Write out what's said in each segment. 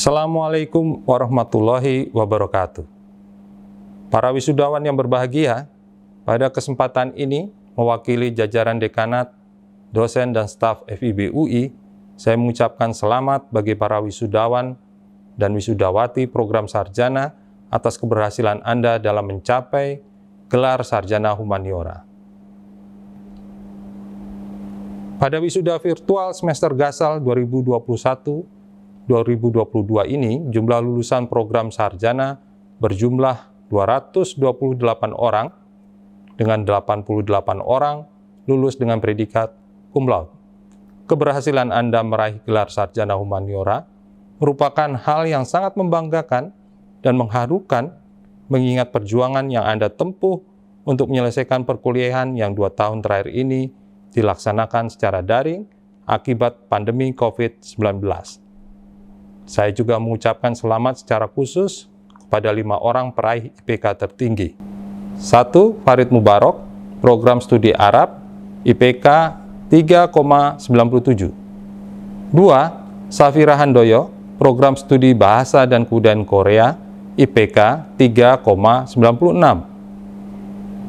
Assalamualaikum warahmatullahi wabarakatuh. Para wisudawan yang berbahagia, pada kesempatan ini mewakili jajaran dekanat, dosen dan staf FIB UI, saya mengucapkan selamat bagi para wisudawan dan wisudawati program sarjana atas keberhasilan Anda dalam mencapai gelar sarjana humaniora. Pada wisuda virtual semester gasal 2021, 2022 ini jumlah lulusan program sarjana berjumlah 228 orang dengan 88 orang lulus dengan predikat cum Keberhasilan Anda meraih gelar sarjana humaniora merupakan hal yang sangat membanggakan dan mengharukan mengingat perjuangan yang Anda tempuh untuk menyelesaikan perkuliahan yang dua tahun terakhir ini dilaksanakan secara daring akibat pandemi COVID-19. Saya juga mengucapkan selamat secara khusus kepada lima orang peraih IPK tertinggi. Satu, Farid Mubarok, program studi Arab, IPK 3,97. Dua, Safira Handoyo, program studi Bahasa dan Kebudayaan Korea, IPK 3,96.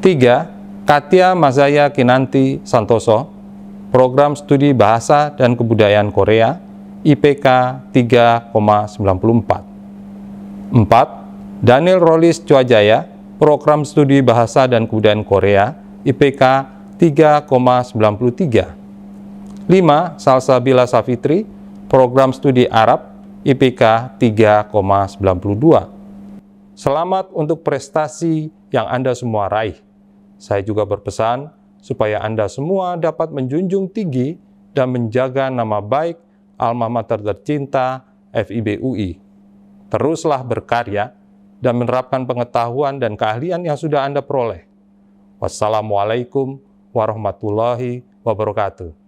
Tiga, Katia Mazaya Kinanti Santoso, program studi Bahasa dan Kebudayaan Korea, IPK 3,94. 4. Daniel Rolis Cuajaya, Program Studi Bahasa dan Kebudayaan Korea, IPK 3,93. 5. Salsabila Safitri, Program Studi Arab, IPK 3,92. Selamat untuk prestasi yang Anda semua raih. Saya juga berpesan supaya Anda semua dapat menjunjung tinggi dan menjaga nama baik alma mater tercinta FIB UI. Teruslah berkarya dan menerapkan pengetahuan dan keahlian yang sudah Anda peroleh. Wassalamualaikum warahmatullahi wabarakatuh.